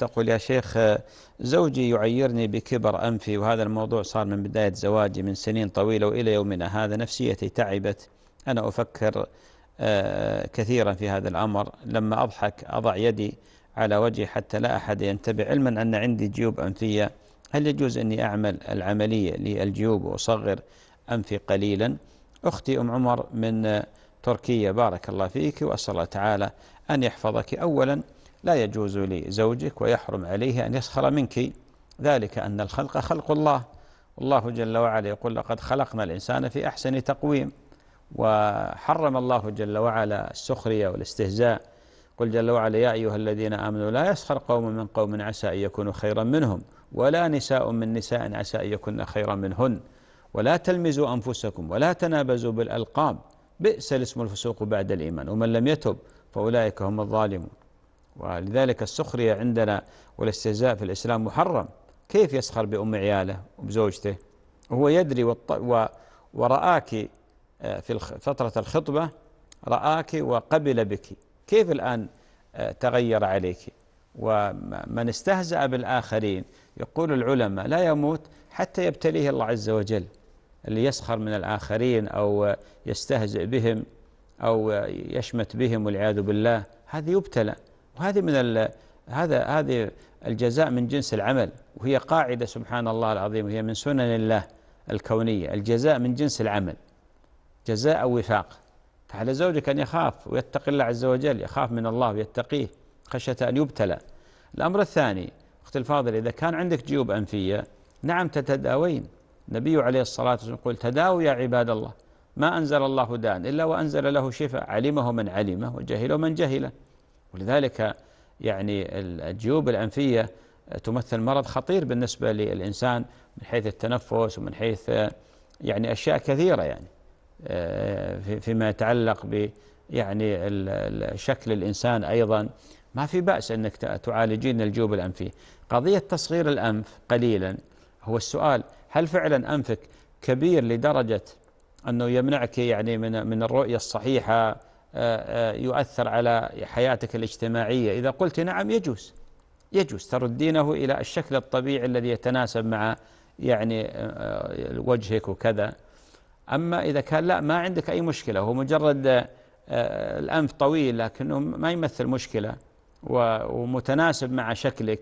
تقول يا شيخ آه، زوجي يعيرني بكبر أنفي وهذا الموضوع صار من بداية زواجي من سنين طويلة وإلى يومنا هذا نفسيتي تعبت أنا أفكر آه، كثيرا في هذا الأمر لما أضحك أضع يدي على وجهي حتى لا أحد ينتبه علما أن عندي جيوب أنفية هل يجوز أني أعمل العملية للجيوب وأصغر أنفي قليلا أختي أم عمر من آه، تركيا بارك الله فيك وأسأل الله تعالى أن يحفظك أولا لا يجوز لزوجك ويحرم عليه أن يسخر منك ذلك أن الخلق خلق الله والله جل وعلا يقول لقد خلقنا الإنسان في أحسن تقويم وحرم الله جل وعلا السخرية والاستهزاء قل جل وعلا يا أيها الذين آمنوا لا يسخر قوم من قوم عسى أن يكونوا خيرا منهم ولا نساء من نساء عسى أن يكون خيرا منهن ولا تلمزوا أنفسكم ولا تنابزوا بالألقاب بئس الاسم الفسوق بعد الإيمان ومن لم يتب فأولئك هم الظالمون ولذلك السخرية عندنا والاستهزاء في الإسلام محرم كيف يسخر بأم عياله وبزوجته وهو يدري ورآك آه، في فترة الخطبة رآك وقبل بك كيف الآن آه، تغير عليك ومن استهزأ بالآخرين يقول العلماء لا يموت حتى يبتليه الله عز وجل اللي يسخر من الآخرين أو يستهزئ بهم أو يشمت بهم والعياذ بالله هذا يبتلى وهذه من هذا هذه الجزاء من جنس العمل وهي قاعدة سبحان الله العظيم وهي من سنن الله الكونية الجزاء من جنس العمل جزاء او وفاق فعلى زوجك أن يخاف ويتقي الله عز وجل يخاف من الله ويتقيه خشية أن يبتلى الأمر الثاني أختي الفاضل إذا كان عندك جيوب أنفية نعم تتداوين النبي عليه الصلاة والسلام يقول تداووا يا عباد الله ما أنزل الله داء إلا وأنزل له شفاء علمه من علمه وجهله من جهله ولذلك يعني الجيوب الأنفية تمثل مرض خطير بالنسبة للإنسان من حيث التنفس ومن حيث يعني أشياء كثيرة يعني آه، فيما يتعلق ب يعني شكل الإنسان أيضا ما في بأس أنك تعالجين الجيوب الأنفية قضية تصغير الأنف قليلا هو السؤال هل فعلا أنفك كبير لدرجة أنه يمنعك يعني من من الرؤية الصحيحة آه، آه، يؤثر على حياتك الاجتماعية إذا قلت نعم يجوز يجوز تردينه إلى الشكل الطبيعي الذي يتناسب مع يعني آه، وجهك وكذا أما إذا كان لا ما عندك أي مشكلة هو مجرد الأنف طويل لكنه ما يمثل مشكلة ومتناسب مع شكلك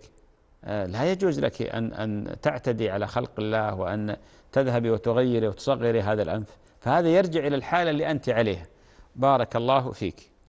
لا يجوز لك أن أن تعتدي على خلق الله وأن تذهبي وتغيري وتصغري هذا الأنف فهذا يرجع إلى الحالة اللي أنت عليها بارك الله فيك